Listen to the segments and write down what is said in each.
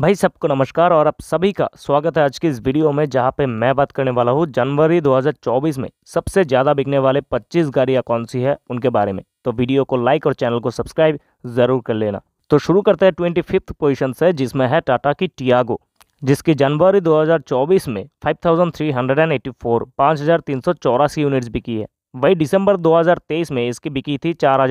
भाई सबको नमस्कार और आप सभी का स्वागत है आज की इस वीडियो में जहां पे मैं बात करने वाला हूं जनवरी 2024 में सबसे ज़्यादा बिकने वाले 25 गाड़ियां कौन सी है उनके बारे में तो वीडियो को लाइक और चैनल को सब्सक्राइब ज़रूर कर लेना तो शुरू करते हैं ट्वेंटी फिफ्थ पोजिशन से जिसमें है टाटा की टियागो जिसकी जनवरी दो में सौ चौरासी यूनिट्स बिकी है वही दिसंबर दो में इसकी बिकी थी चार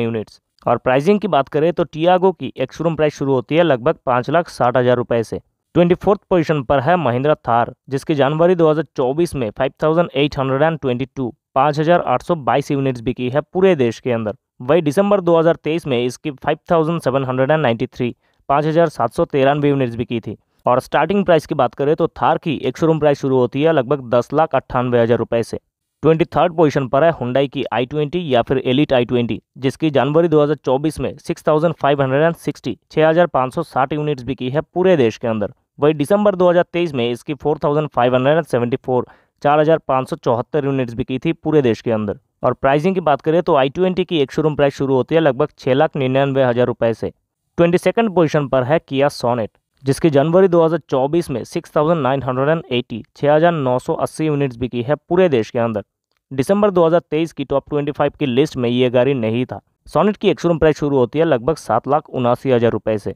यूनिट्स और प्राइसिंग की बात करें तो टियागो की एक्सरूम प्राइस शुरू होती है लगभग पाँच लाख साठ हज़ार रुपये से ट्वेंटी फोर्थ पोजिशन पर है महिंद्रा थार जिसकी जनवरी 2024 में 5,822 5,822 यूनिट्स बिकी है पूरे देश के अंदर वही दिसंबर 2023 में इसकी 5,793 5,713 यूनिट्स बिकी थी और स्टार्टिंग प्राइस की बात करें तो थार की एक शोरूम प्राइस शुरू होती है लगभग दस लाख अट्ठानवे हज़ार रुपये से ट्वेंटी थर्ड पोजिशन पर है हुंडाई की आई ट्वेंटी या फिर एलिट आई ट्वेंटी जिसकी जनवरी 2024 में 6,560 साठ यूनिट्स बिकी है पूरे देश के अंदर वही दिसंबर 2023 में इसकी 4,574 4,574 यूनिट्स बिकी थी पूरे देश के अंदर और प्राइसिंग की बात करें तो आई ट्वेंटी की एक शोरूम प्राइस शुरू होती है लगभग छः लाख निन्यानवे हज़ार रुपये से ट्वेंटी सेकेंड पोजिशन पर है किया सोनेट जिसकी जनवरी 2024 में 6,980 6,980 यूनिट्स बिकी है पूरे देश के अंदर दिसंबर 2023 की टॉप 25 की लिस्ट में ये गाड़ी नहीं था सोनेट की एक्सरूम प्राइस शुरू होती है लगभग सात लाख उनासी हज़ार रुपये से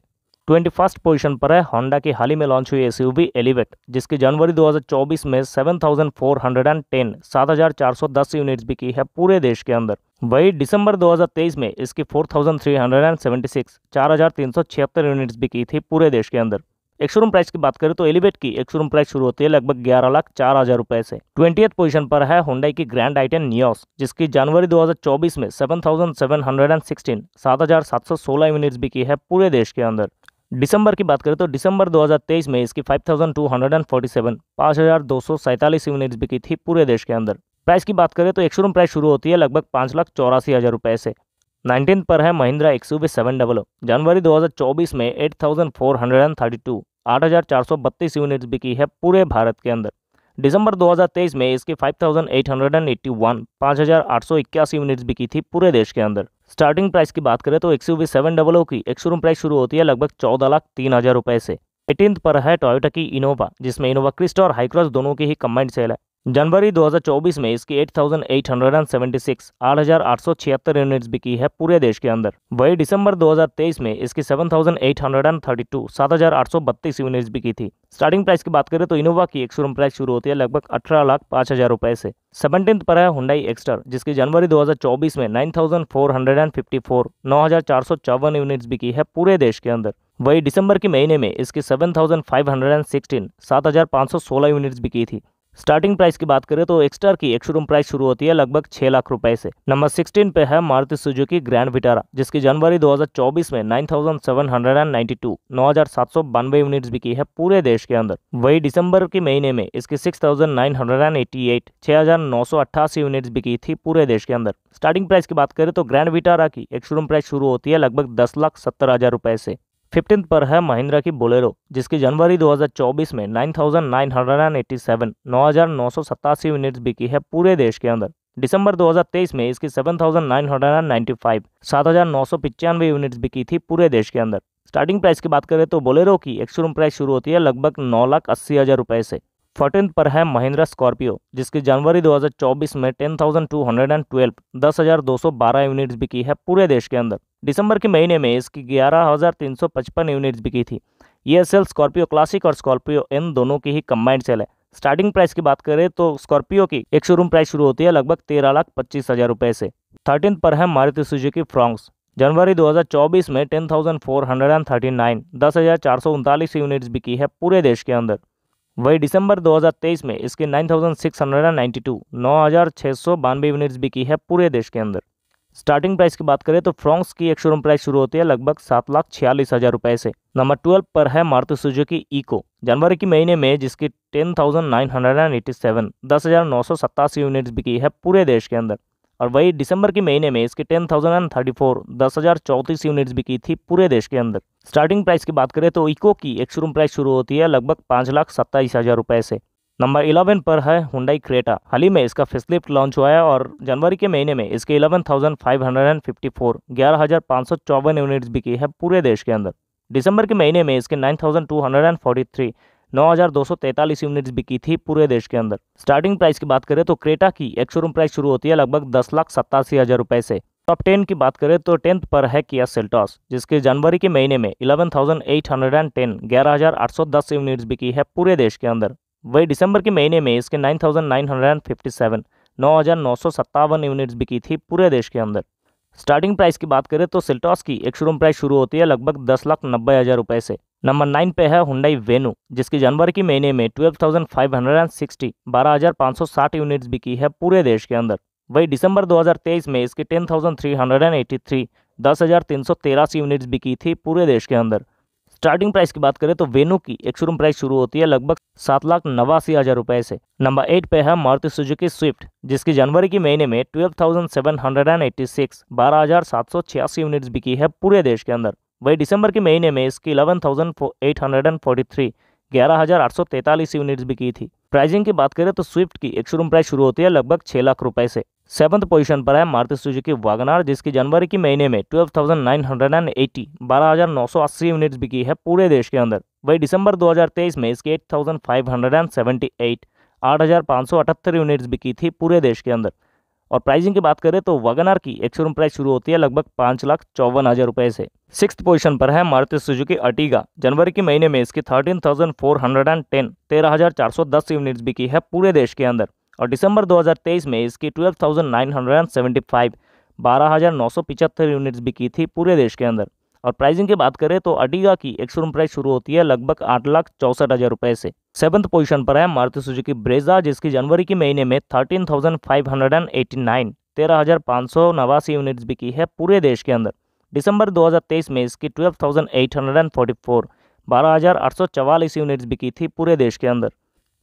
ट्वेंटी फर्स्ट पोजिशन पर है होंडा की हाल ही में लॉन्च हुई एस यू एलिवेट जिसकी जनवरी 2024 में 7,410 7,410 यूनिट्स भी की है पूरे देश के अंदर वही दिसंबर 2023 में इसकी 4,376 4,376 यूनिट्स भी की थी पूरे देश के अंदर एक शोरूम प्राइस की बात करें तो एलिवेट की एक शोरूम प्राइस शुरू होती है लगभग ग्यारह लाख चार हजार रुपए से ट्वेंटी पोजीशन पर है होंडाई की ग्रैंड आइटन नियोस जिसकी जनवरी 2024 में 7,716 7,716 यूनिट्स बिकी है पूरे देश के अंदर दिसंबर की बात करें तो दिसंबर 2023 में इसकी 5,247 थाउजेंड यूनिट्स बिकी थी पूरे देश के अंदर प्राइस की बात करें तो एक शोरूम प्राइस शुरू होती है लगभग पाँच लाख चौरासी हज़ार रुपए से नाइनटीन पर है Mahindra X V seven double जनवरी 2024 में 8,432 8,432 यूनिट्स बिकी है पूरे भारत के अंदर दिसंबर 2023 में इसकी 5,881 5,881 यूनिट्स बिकी थी पूरे देश के अंदर स्टार्टिंग प्राइस की बात करें तो एक सी सेवन एक ओ की प्राइस शुरू होती है लगभग चौदह लाख तीन हज़ार रुपये से एटीन पर है टोयोटा की इनोवा जिसमें इनोवा क्रिस्टा और हाईक्रॉस दोनों की ही कम्बाइंड सेल है जनवरी 2024 में इसकी 8,876 8,876 यूनिट्स बिकी है पूरे देश के अंदर वही दिसंबर 2023 में इसकी 7,832 7,832 यूनिट्स बिकी थी स्टार्टिंग प्राइस की बात करें तो इनोवा की एक शोरूम प्राइस शुरू होती है लगभग अठारह लाख पाँच हज़ार रुपये से सेवनटीन पर है हुंडई एक्स्टर जिसकी जनवरी 2024 में 9,454 9,454 यूनिट्स बिकी है पूरे देश के अंदर वही दिसंबर के महीने में इसकी 7,516 7,516 यूनिट्स बिकी थी स्टार्टिंग प्राइस की बात करें तो एक्स्टर की एक शोरूम प्राइस शुरू होती है लगभग छह लाख रुपए से नंबर सिक्सटीन पे है मारुति सुजुकी ग्रैंड विटारा जिसकी जनवरी 2024 में 9,792 9,792 यूनिट्स बिकी है पूरे देश के अंदर वही दिसंबर के महीने में इसकी 6,988 6,988 यूनिट्स बिकी थी पूरे देश के अंदर स्टार्टिंग प्राइस की बात करें तो ग्रैंड विटारा की एक शोरूम प्राइस शुरू होती है लगभग दस लाख सत्तर हजार रुपए से फिफ्टीन पर है महिंद्रा की बोलेरो जिसकी जनवरी 2024 में 9,987 9,987 यूनिट्स बिकी है पूरे देश के अंदर दिसंबर 2023 में इसकी 7,995 7,995 यूनिट्स बिकी थी पूरे देश के अंदर स्टार्टिंग प्राइस की बात करें तो बोलेरो की एक्सरूम प्राइस शुरू होती है लगभग नौ लाख अस्सी हज़ार रुपये से फोर्टीन पर है महिंद्रा स्कॉर्पियो जिसकी जनवरी 2024 में 10,212 10,212 यूनिट्स बिकी है पूरे देश के अंदर दिसंबर के महीने में इसकी 11,355 यूनिट्स बिकी थी ये सेल स्कॉर्पियो क्लासिक और स्कॉर्पियो इन दोनों की ही कम्बाइंड सेल है स्टार्टिंग प्राइस की बात करें तो स्कॉर्पियो की एक शोरूम प्राइस शुरू होती है लगभग तेरह लाख पच्चीस हज़ार रुपये से थर्टीन पर है मारुति सुजुकी फ्रॉन्क्स जनवरी 2024 में ten thousand four hundred and thirty 10,439 10,439 units बिकी है पूरे देश के अंदर वही दिसंबर 2023 में इसके 9,692 9,692 यूनिट्स बिकी है पूरे देश के अंदर स्टार्टिंग प्राइस की बात करें तो फ्रॉन्क्स की एक शोरूम प्राइस शुरू होती है लगभग सात लाख छियालीस हज़ार रुपये से नंबर ट्वेल्व पर है मारुति सुजुकी इको जनवरी के महीने में जिसकी ten thousand nine hundred and eighty seven दस हज़ार नौ सौ सत्तासी यूनिट्स बिकी है पूरे देश के अंदर और वही दिसंबर के महीने में इसकी ten thousand and thirty four दस हज़ार चौंतीस यूनिट्स बिकी थी पूरे देश के अंदर स्टार्टिंग प्राइस की बात करें तो इको की एक शोरूम प्राइस शुरू होती है लगभग पाँच लाख सत्ताईस हज़ार रुपये से नंबर इलेवन पर है हुंडई क्रेटा हाल ही में इसका फेसलिफ्ट लॉन्च हुआ है और जनवरी के महीने में इसके eleven thousand five hundred and fifty four ग्यारह हज़ार पाँच सौ चौवन यूनिट्स बिकी है पूरे देश के अंदर दिसंबर के महीने में इसके nine thousand two hundred and forty three नौ हज़ार दो सौ यूनिट्स बिकी थी पूरे देश के अंदर स्टार्टिंग प्राइस की बात करें तो क्रेटा की एक शोरूम प्राइस शुरू होती है लगभग दस लाख सत्तासी हज़ार रुपए से टॉप टेन की बात करें तो टेंथ पर है किया सेल्टॉस जिसके जनवरी के महीने में 11,810 एट यूनिट्स बिकी है पूरे देश के अंदर वही दिसंबर के महीने में इसके 9,957 9,957 यूनिट्स बिकी थी पूरे देश के अंदर स्टार्टिंग प्राइस की बात करें तो सेल्टॉस की एक शोरूम प्राइस शुरू होती है लगभग दस लाख नब्बे हज़ार रुपये से नंबर नाइन पे है हुंडई वेनू जिसकी जनवरी के महीने में twelve thousand five hundred and sixty बारह हज़ार पाँच सौ साठ यूनिट्स बिकी है पूरे देश के अंदर वही दिसंबर तेईस में इसकी ten thousand three hundred and eighty three दस हज़ार तीन सौ तेरासी यूनिट्स बिकी थी पूरे देश के अंदर स्टार्टिंग प्राइस की बात करें तो वेनू की एक शोरूम प्राइस शुरू होती है लगभग सात लाख नवासी हज़ार रुपये से नंबर एट पे है मारुति सुजुकी स्विफ्ट जिसकी जनवरी के महीने में twelve thousand seven hundred and eighty six बारह हज़ार सात सौ छियासी यूनिट्स बिकी है पूरे देश के अंदर वही दिसंबर के महीने में इसकी eleven thousand eight hundred and forty three ग्यारह हज़ार आठ सौ तैंतालीस यूनिट्स भी की थी प्राइसिंग की बात करें तो स्विफ्ट की एक शोरूम प्राइस शुरू होती है लगभग छह लाख रुपए से सेवंथ पोजीशन पर है मारुति सुजुकी वागनार जिसकी जनवरी के महीने में twelve thousand nine hundred and eighty बारह हजार नौ 12,980 12,980 यूनिट्स की है पूरे देश के अंदर वही दिसंबर तेईस में इसकी eight eight thousand five hundred and seventy आठ हजार सौ अठहत्तर यूनिट्स भी की थी पूरे देश के अंदर और प्राइसिंग की बात करें तो वगनार की एक शोरूम प्राइस शुरू होती है लगभग पाँच लाख चौवन हज़ार रुपये से सिक्स पोजीशन पर है मारुति सुजुकी अटीगा जनवरी के महीने में इसकी thirteen thousand four hundred and ten तेरह हज़ार चार सौ दस यूनिट्स बिकी है पूरे देश के अंदर और दिसंबर दो हजार तेईस में इसकी twelve thousand nine hundred and seventy five बारह हज़ार नौ सौ पिचहत्तर यूनिट्स बिकी थी पूरे देश के अंदर और प्राइसिंग की बात करें तो अटीगा की एक शोरूम प्राइस शुरू होती है लगभग आठ लाख चौंसठ हज़ार रुपये से सेवंथ पोजीशन पर है मारुति सुजुकी ब्रेजा जिसकी जनवरी के महीने में thirteen thousand five hundred and eighty nine तेरह हज़ार पाँच सौ नवासी यूनिट्स बिकी है पूरे देश के अंदर दिसंबर 2023 में इसकी twelve thousand eight hundred and forty four बारह हज़ार आठ सौ चवालीस यूनिट्स बिकी थी पूरे देश के अंदर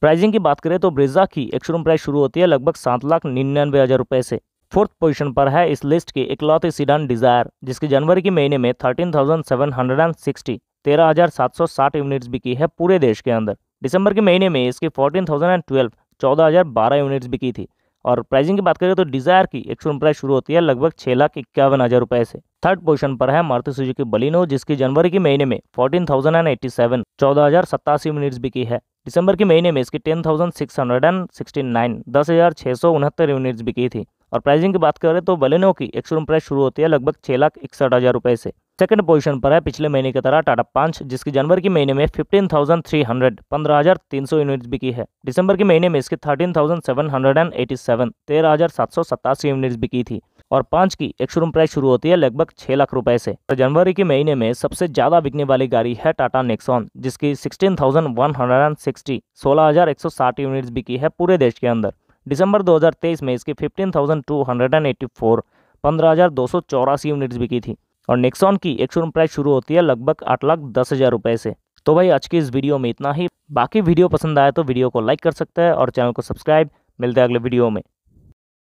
प्राइजिंग की बात करें तो ब्रेजा की एक शोरूम प्राइस शुरू होती है लगभग सात लाख निन्यानवे हज़ार रुपये से फोर्थ पोजीशन पर है इस लिस्ट की इकलौती सीडन डिज़ायर जिसकी जनवरी के महीने में thirteen thousand seven hundred and sixty तेरह हज़ार सात सौ साठ यूनिट्स बिकी है पूरे देश के अंदर दिसंबर के महीने में इसकी फोर्टीन थाउजेंड एंड ट्वेल्व चौदह हज़ार बारह यूनिट्स बिकी थी और प्राइसिंग की बात करें तो डिजायर की एक्चुअल प्राइस शुरू होती है लगभग छः लाख इक्यावन हज़ार रुपये से थर्ड पोजीशन पर है मारुति सुजुकी बलिनो जिसकी जनवरी के महीने में fourteen thousand and eighty seven चौदह हज़ार सत्तासी यूनिट्स बिकी है दिसंबर के महीने में इसकी ten thousand six hundred and sixty nine दस हज़ार छः सौ उनहत्तर यूनिट्स बिकी थी और प्राइसिंग की बात करें तो बलेनो की एक शोरूम प्राइस शुरू होती है लगभग छह लाख इकसठ हज़ार रुपए से सेकंड पोजीशन पर है पिछले महीने की तरह टाटा पांच जिसकी जनवरी के महीने में फिफ्टीन थाउजेंड थ्री हंड्रेड पंद्रह हज़ार तीन सौ यूनिट्स बिकी है दिसंबर के महीने में इसकी thirteen thousand seven hundred and eighty seven तेरह हज़ार सात सौ सतासी यूनिट्स बिकी थी और पांच की एक शोरूम प्राइस शुरू होती है लगभग छह लाख रुपए से जनवरी के महीने में सबसे ज्यादा बिकने वाली गाड़ी है टाटा नेक्सॉन जिसकी sixteen thousand one hundred and sixty सोलह हजार एक सौ साठ यूनिट्स बिकी है पूरे देश के अंदर दिसंबर 2023 में इसकी 15,284 15,284 यूनिट्स बिकी थी और नेक्सॉन की एक शोरूम प्राइस शुरू होती है लगभग आठ लाख दस हज़ार रुपये से तो भाई आज की इस वीडियो में इतना ही बाकी वीडियो पसंद आया तो वीडियो को लाइक कर सकते हैं और चैनल को सब्सक्राइब मिलते हैं अगले वीडियो में